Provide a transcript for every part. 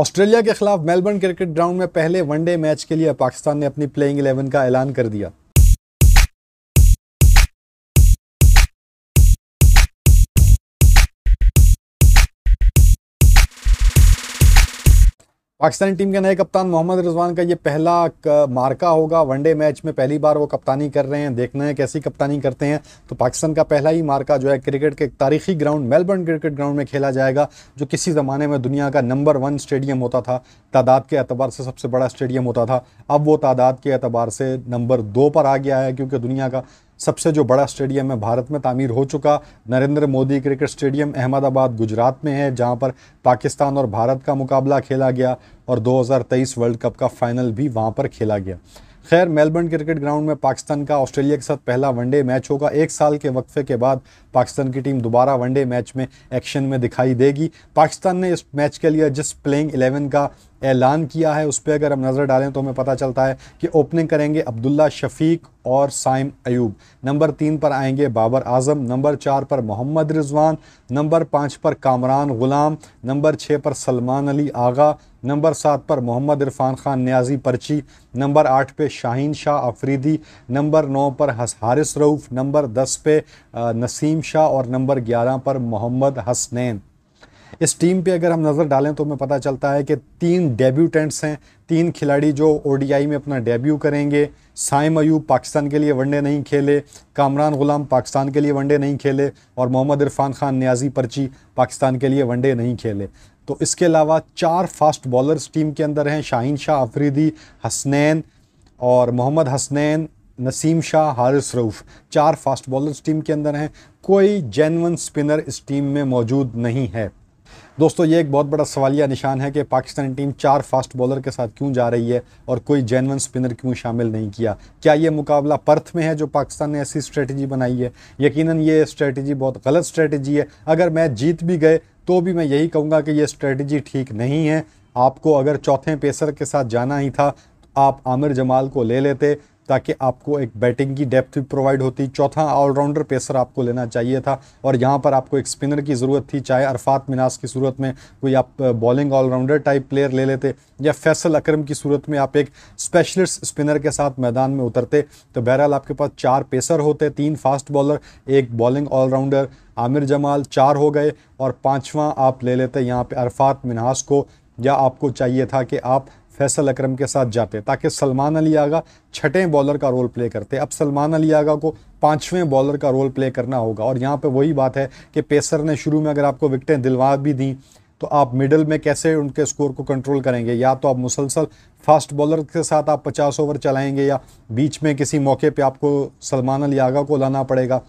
Australia के खिलाफ Melbourne cricket ground में पहले वनडे मैच के लिए पाकिस्तान ने अपनी प्लेइंग 11 का ऐलान कर दिया पाकिस्तानी टीम के नए कप्तान मोहम्मद रिजवान का ये पहला मार्का होगा वनडे मैच में पहली बार वो कप्तानी कर रहे हैं देखना है कैसी कप्तानी करते हैं तो पाकिस्तान का पहला ही मार्का जो है क्रिकेट के तारीखी ग्राउंड मेलबर्न क्रिकेट ग्राउंड में खेला जाएगा जो किसी ज़माने में दुनिया का नंबर वन स्टेडियम होता था तादाद के अतबार से सबसे बड़ा स्टेडियम होता था अब वो तादाद के अतबार से नंबर दो पर आ गया है क्योंकि दुनिया का सबसे जो बड़ा स्टेडियम है भारत में तामीर हो चुका नरेंद्र मोदी क्रिकेट स्टेडियम अहमदाबाद गुजरात में है जहां पर पाकिस्तान और भारत का मुकाबला खेला गया और 2023 वर्ल्ड कप का फाइनल भी वहां पर खेला गया खैर मेलबर्न क्रिकेट ग्राउंड में पाकिस्तान का ऑस्ट्रेलिया के साथ पहला वनडे मैच होगा एक साल के वक्फे के बाद पाकिस्तान की टीम दोबारा वनडे मैच में एक्शन में दिखाई देगी पाकिस्तान ने इस मैच के लिए जिस प्लेइंग एलेवन का ऐलान किया है उस पर अगर हम नज़र डालें तो हमें पता चलता है कि ओपनिंग करेंगे अब्दुल्ला शफीक और साइम अयूब नंबर तीन पर आएंगे बाबर आजम नंबर चार पर मोहम्मद रिजवान नंबर पाँच पर कामरान गुलाम नंबर छः पर सलमान अली आगा नंबर सात पर मोहम्मद इरफान खान न्याजी पर्ची नंबर आठ पे शाहीन शाह आफरीदी नंबर नौ पर हारिस रऊफ़ नंबर दस पे नसीम शाह और नंबर ग्यारह पर मोहम्मद हसनैन इस टीम पे अगर हम नज़र डालें तो हमें पता चलता है कि तीन डेब्यूटेंट्स हैं तीन खिलाड़ी जो ओडीआई में अपना डेब्यू करेंगे साइम अयूब पाकिस्तान के लिए वनडे नहीं खेले कामरान गुलाम पाकिस्तान के लिए वनडे नहीं खेले और मोहम्मद इरफान खान न्याजी पर्ची पाकिस्तान के लिए वनडे नहीं खेले तो इसके अलावा चार फास्ट बॉलर्स टीम के अंदर हैं शाहीन शाह अफरीदी हसनैन और मोहम्मद हसनैन नसीम शाह हारिस रऊफ़ चार फास्ट बॉलर्स टीम के अंदर हैं कोई जेनवन स्पिनर इस टीम में मौजूद नहीं है दोस्तों ये एक बहुत बड़ा सवालिया निशान है कि पाकिस्तानी टीम चार फास्ट बॉलर के साथ क्यों जा रही है और कोई जैन स्पिनर क्यों शामिल नहीं किया क्या ये मुकाबला पर्थ में है जो पाकिस्तान ने ऐसी स्ट्रेटजी बनाई है यकीन ये स्ट्रेटजी बहुत गलत स्ट्रेटजी है अगर मैच जीत भी गए तो भी मैं यही कहूँगा कि ये स्ट्रेटजी ठीक नहीं है आपको अगर चौथे पेसर के साथ जाना ही था आप आमिर जमाल को ले लेते ताकि आपको एक बैटिंग की डेप्थ भी प्रोवाइड होती चौथा ऑलराउंडर पेसर आपको लेना चाहिए था और यहाँ पर आपको एक स्पिनर की ज़रूरत थी चाहे अरफात मिनास की सूरत में कोई आप बॉलिंग ऑलराउंडर टाइप प्लेयर ले लेते या फैसल अक्रम की सूरत में आप एक स्पेशलिस्ट स्पिनर के साथ मैदान में उतरते तो बहरहाल आपके पास चार पेसर होते तीन फास्ट बॉलर एक बॉलिंग ऑलराउंडर आमिर जमाल चार हो गए और पाँचवा आप ले लेते यहाँ पर अरफात मिनास को या आपको चाहिए था कि आप फैसल अक्रम के साथ जाते ताकि सलमान अली आगा छठे बॉलर का रोल प्ले करते अब सलमान अली आगा को पाँचवें बॉलर का रोल प्ले करना होगा और यहाँ पे वही बात है कि पेसर ने शुरू में अगर आपको विकटें दिलवा भी दी तो आप मिडल में कैसे उनके स्कोर को कंट्रोल करेंगे या तो आप मुसलसल फास्ट बॉलर के साथ आप 50 ओवर चलाएंगे या बीच में किसी मौके पे आपको सलमान अली आगा को लाना पड़ेगा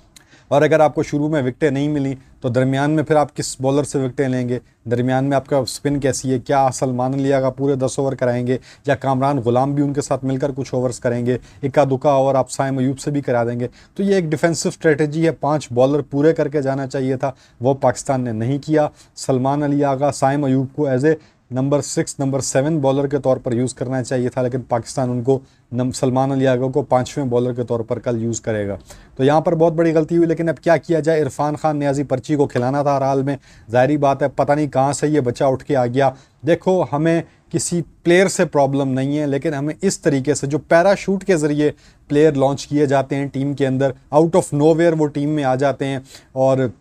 और अगर आपको शुरू में विकटें नहीं मिली तो दरमियान में फिर आप किस बॉलर से विकटें लेंगे दरमियान में आपका स्पिन कैसी है क्या सलमान अली का पूरे दस ओवर कराएंगे या कामरान गुलाम भी उनके साथ मिलकर कुछ ओवर्स करेंगे इक्का दुक्का ओवर आप साय मयूब से भी करा देंगे तो ये एक डिफेंसिव स्ट्रेटजी है पाँच बॉलर पूरे करके जाना चाहिए था वो पाकिस्तान ने नहीं किया सलमान अली आगा साय मयूब को as a number six number seven bowler के तौर पर यूज़ करना चाहिए था लेकिन पाकिस्तान उनको सलमान अली आगा को पाँचवें बॉलर के तौर पर कल यूज़ करेगा तो यहाँ पर बहुत बड़ी गलती हुई लेकिन अब क्या किया जाए इरफान खान न्याजी पर्ची को खिलाना था हर हाल में ज़ाहरी बात है पता नहीं कहाँ से ये बच्चा उठ के आ गया देखो हमें किसी प्लेयर से प्रॉब्लम नहीं है लेकिन हमें इस तरीके से जो पैराशूट के ज़रिए प्लेयर लॉन्च किए जाते हैं टीम के अंदर आउट ऑफ नोवेयर वो टीम में आ जाते हैं और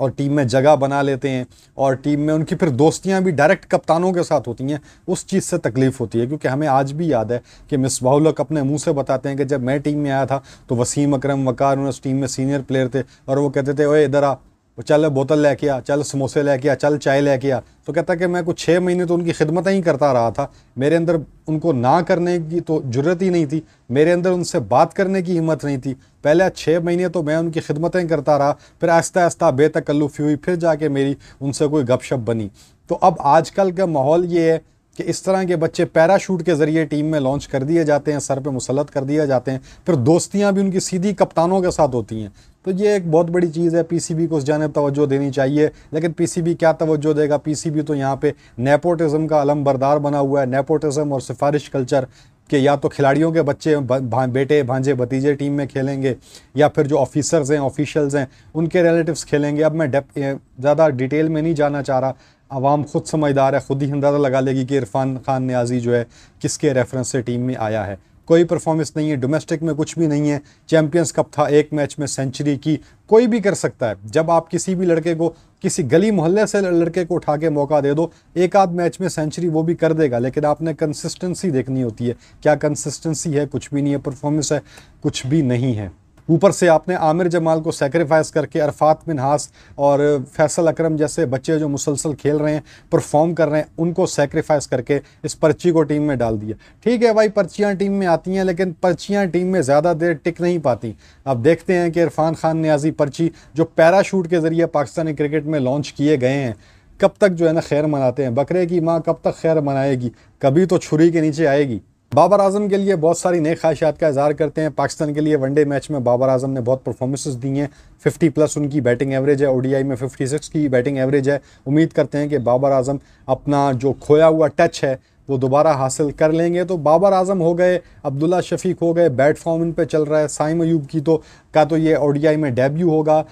और टीम में जगह बना लेते हैं और टीम में उनकी फिर दोस्तियां भी डायरेक्ट कप्तानों के साथ होती हैं उस चीज़ से तकलीफ़ होती है क्योंकि हमें आज भी याद है कि मिस बाहुलक अपने मुंह से बताते हैं कि जब मैं टीम में आया था तो वसीम अकरम वकार उन्हें उस टीम में सीनियर प्लेयर थे और वो कहते थे ओए इधर आ वो चल बोतल लेके आ चल समोसे लेके आ चल चाय लेके आ तो कहता कि मैं कुछ छः महीने तो उनकी खिदमतें ही करता रहा था मेरे अंदर उनको ना करने की तो जरूरत ही नहीं थी मेरे अंदर उनसे बात करने की हिम्मत नहीं थी पहले छः महीने तो मैं उनकी खिदमतें करता रहा फिर आहिस्ता आहिस्ता बेतकल्लुफ़ी हुई फिर जाके मेरी उनसे कोई गपशप बनी तो अब आजकल का माहौल ये है कि इस तरह के बच्चे पैराशूट के ज़रिए टीम में लॉन्च कर दिए जाते हैं सर पे मुसलत कर दिए जाते हैं फिर दोस्तियां भी उनकी सीधी कप्तानों के साथ होती हैं तो ये एक बहुत बड़ी चीज़ है पीसीबी को उस जानब तवज्जो देनी चाहिए लेकिन पीसीबी क्या तवज्जो देगा पीसीबी तो यहाँ पे नेपोटिज़म का अलम बरदार बना हुआ है नेपोटिज़म और सिफारिश कल्चर कि या तो खिलाड़ियों के बच्चे भा, बेटे भांजे भतीजे टीम में खेलेंगे या फिर जो ऑफिसर्स हैं ऑफिशियल्स हैं उनके रिलेटिव्स खेलेंगे अब मैं ज़्यादा डिटेल में नहीं जाना चाह रहा आवाम खुद समझदार है खुद ही अंदाज़ा लगा लेगी कि इरफान खान न्याजी जो है किसके रेफरेंस से टीम में आया है कोई परफॉर्मेंस नहीं है डोमेस्टिक में कुछ भी नहीं है चैम्पियंस कप था एक मैच में सेंचुरी की कोई भी कर सकता है जब आप किसी भी लड़के को किसी गली मोहल्ले से लड़के को उठा के मौका दे दो एक आध मैच में सेंचुरी वो भी कर देगा लेकिन आपने कंसिस्टेंसी देखनी होती है क्या कंसिस्टेंसी है कुछ भी नहीं है परफॉर्मेंस है कुछ भी नहीं है ऊपर से आपने आमिर जमाल को सेक्रीफाइस करके अरफात बिन हास और फैसल अकरम जैसे बच्चे जो मुसलसल खेल रहे हैं परफॉर्म कर रहे हैं उनको सेक्रीफाइस करके इस पर्ची को टीम में डाल दिया ठीक है भाई पर्चियाँ टीम में आती हैं लेकिन पर्चियाँ टीम में ज़्यादा देर टिक नहीं पाती अब देखते हैं कि इरफान खान न्याजी पर्ची जो पैराशूट के ज़रिए पाकिस्तानी क्रिकेट में लॉन्च किए गए हैं कब तक जो है ना खैर मनाते हैं बकरे की माँ कब तक खैर मनाएगी कभी तो छुरी के नीचे आएगी बाबर आजम के लिए बहुत सारी नए ख्वाहिशात का इजहार करते हैं पाकिस्तान के लिए वनडे मैच में बाबर आजम ने बहुत परफॉर्मेंसेस दी हैं 50 प्लस उनकी बैटिंग एवरेज है ओडीआई में 56 की बैटिंग एवरेज है उम्मीद करते हैं कि बाबर आजम अपना जो खोया हुआ टच है वो दोबारा हासिल कर लेंगे तो बाबर आजम हो गए अब्दुल्ला शफीक हो गए बैट फॉर्म इन पर चल रहा है साइम अयूब की तो का तो ये ओडीआई में डेब्यू होगा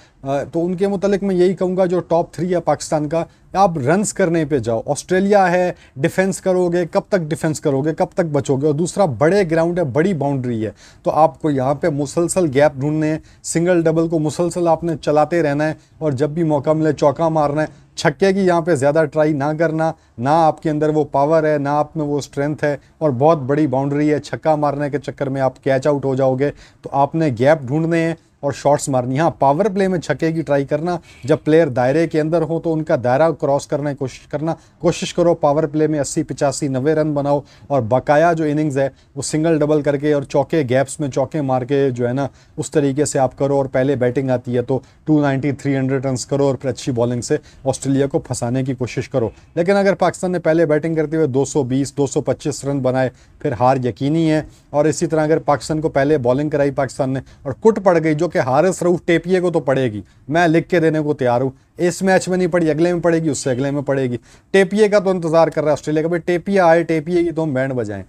तो उनके मतलब मैं यही कहूँगा जो टॉप थ्री है पाकिस्तान का आप रन्स करने पे जाओ ऑस्ट्रेलिया है डिफेंस करोगे कब तक डिफेंस करोगे कब तक बचोगे और दूसरा बड़े ग्राउंड है बड़ी बाउंड्री है तो आपको यहाँ पे मुसलसल गैप ढूंढने हैं सिंगल डबल को मुसलसल आपने चलाते रहना है और जब भी मौका मिले चौका मारना है छक्के की यहाँ पे ज़्यादा ट्राई ना करना ना आपके अंदर वो पावर है ना आप में वो स्ट्रेंथ है और बहुत बड़ी बाउंड्री है छक्का मारने के चक्कर में आप कैच आउट हो जाओगे तो आपने गैप ढूंढने हैं और शॉट्स मारनी हाँ पावर प्ले में छके की ट्राई करना जब प्लेयर दायरे के अंदर हो तो उनका दायरा क्रॉस करने की कोशिश करना कोशिश करो पावर प्ले में अस्सी पिचासी नब्बे रन बनाओ और बकाया जो इनिंग्स है वो सिंगल डबल करके और चौके गैप्स में चौके मार के जो है ना उस तरीके से आप करो और पहले बैटिंग आती है तो two ninety three hundred run करो और फिर अच्छी बॉलिंग से ऑस्ट्रेलिया को फंसाने की कोशिश करो लेकिन अगर पाकिस्तान ने पहले बैटिंग करते हुए दो सौ बीस दो सौ पच्चीस रन बनाए फिर हार यकीनी है और इसी तरह अगर पाकिस्तान को पहले बॉलिंग कराई पाकिस्तान ने और कुट पड़ गई जो जो कि हारिस रऊफ टेपिए को तो पड़ेगी मैं लिख के देने को तैयार हूँ इस मैच में नहीं पड़ी अगले में पड़ेगी उससे अगले में पड़ेगी टेपिए का तो इंतज़ार कर रहा है ऑस्ट्रेलिया का भाई टेपिया आए टेपिए की तो हम बैंड बजाएं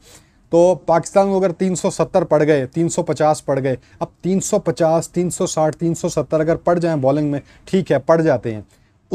तो पाकिस्तान को अगर 370 पड़ गए 350 पड़ गए अब 350 360 370 अगर पड़ जाएं बॉलिंग में ठीक है पड़ जाते हैं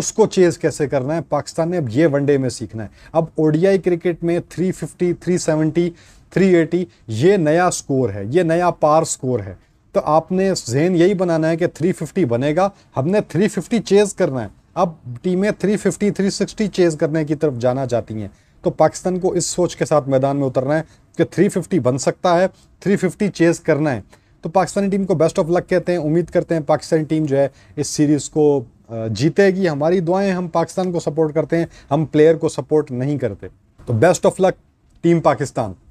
उसको चेज़ कैसे करना है पाकिस्तान ने अब ये वनडे में सीखना है अब ओडीआई क्रिकेट में 350 370 380 ये नया स्कोर है ये नया पार स्कोर है तो आपने जहन यही बनाना है कि 350 बनेगा हमने 350 चेज करना है अब टीमें 350 360 चेज करने की तरफ जाना चाहती हैं तो पाकिस्तान को इस सोच के साथ मैदान में उतरना है कि 350 बन सकता है 350 चेज करना है तो पाकिस्तानी टीम को बेस्ट ऑफ लक कहते हैं उम्मीद करते हैं पाकिस्तानी टीम जो है इस सीरीज़ को जीतेगी हमारी दुआएं हम पाकिस्तान को सपोर्ट करते हैं हम प्लेयर को सपोर्ट नहीं करते तो best of luck team Pakistan